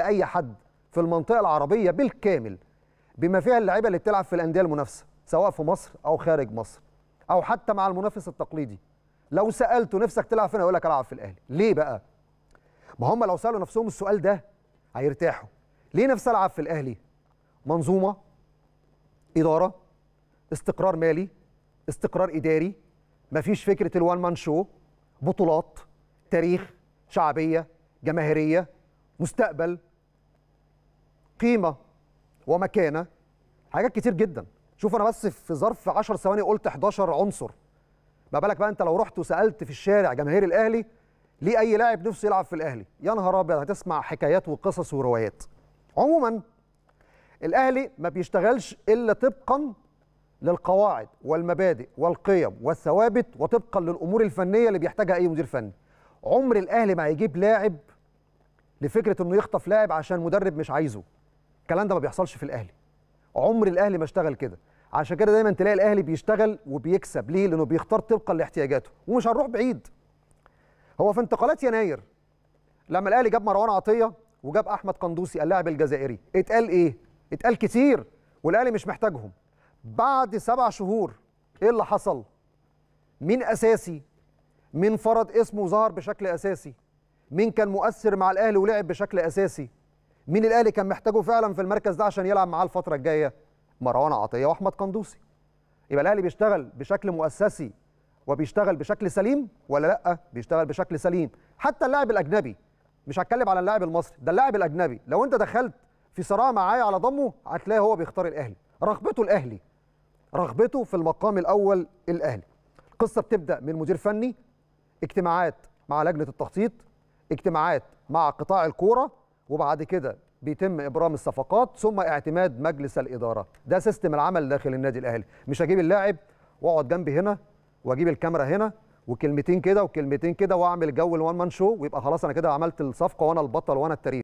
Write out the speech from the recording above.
اي حد في المنطقه العربيه بالكامل بما فيها اللعيبه اللي بتلعب في الانديه المنافسه سواء في مصر او خارج مصر او حتى مع المنافس التقليدي لو سالته نفسك تلعب فين هيقول لك العب في الاهلي ليه بقى ما هم لو سالوا نفسهم السؤال ده هيرتاحوا ليه نفسي العب في الاهلي منظومه اداره استقرار مالي استقرار اداري مفيش فكره الوان مان شو بطولات تاريخ شعبيه جماهيريه مستقبل قيمه ومكانه حاجات كتير جدا شوف انا بس في ظرف 10 ثواني قلت 11 عنصر ما بالك بقى انت لو رحت وسالت في الشارع جماهير الاهلي ليه اي لاعب نفسه يلعب في الاهلي يا نهار ابيض هتسمع حكايات وقصص وروايات عموما الاهلي ما بيشتغلش الا طبقا للقواعد والمبادئ والقيم والثوابت وطبقا للامور الفنيه اللي بيحتاجها اي مدير فني عمر الاهلي ما هيجيب لاعب لفكره انه يخطف لاعب عشان مدرب مش عايزه الكلام ده ما بيحصلش في الاهلي عمر الاهلي ما اشتغل كده عشان كده دايما تلاقي الاهلي بيشتغل وبيكسب ليه لانه بيختار طبقا لاحتياجاته ومش هنروح بعيد هو في انتقالات يناير لما الاهلي جاب مروان عطيه وجاب احمد قندوسي اللاعب الجزائري اتقال ايه اتقال كتير والاهلي مش محتاجهم بعد سبع شهور ايه اللي حصل مين اساسي مين فرض اسمه ظهر بشكل اساسي مين كان مؤثر مع الاهلي ولعب بشكل اساسي مين الاهلي كان محتاجه فعلا في المركز ده عشان يلعب معاه الفتره الجايه مروان عطيه واحمد قندوسي يبقى الاهلي بيشتغل بشكل مؤسسي وبيشتغل بشكل سليم ولا لا بيشتغل بشكل سليم حتى اللاعب الاجنبي مش هتكلم على اللاعب المصري ده اللاعب الاجنبي لو انت دخلت في صراع معايا على ضمه هتلاقي هو بيختار الاهلي رغبته الاهلي رغبته في المقام الاول الاهلي القصه بتبدا من مدير فني اجتماعات مع لجنه التخطيط اجتماعات مع قطاع الكوره وبعد كده بيتم ابرام الصفقات ثم اعتماد مجلس الاداره ده سيستم العمل داخل النادي الاهلي مش هجيب اللاعب واقعد جنبي هنا واجيب الكاميرا هنا وكلمتين كده وكلمتين كده واعمل جو الوان مان شو ويبقى خلاص انا كده عملت الصفقه وانا البطل وانا التاريخ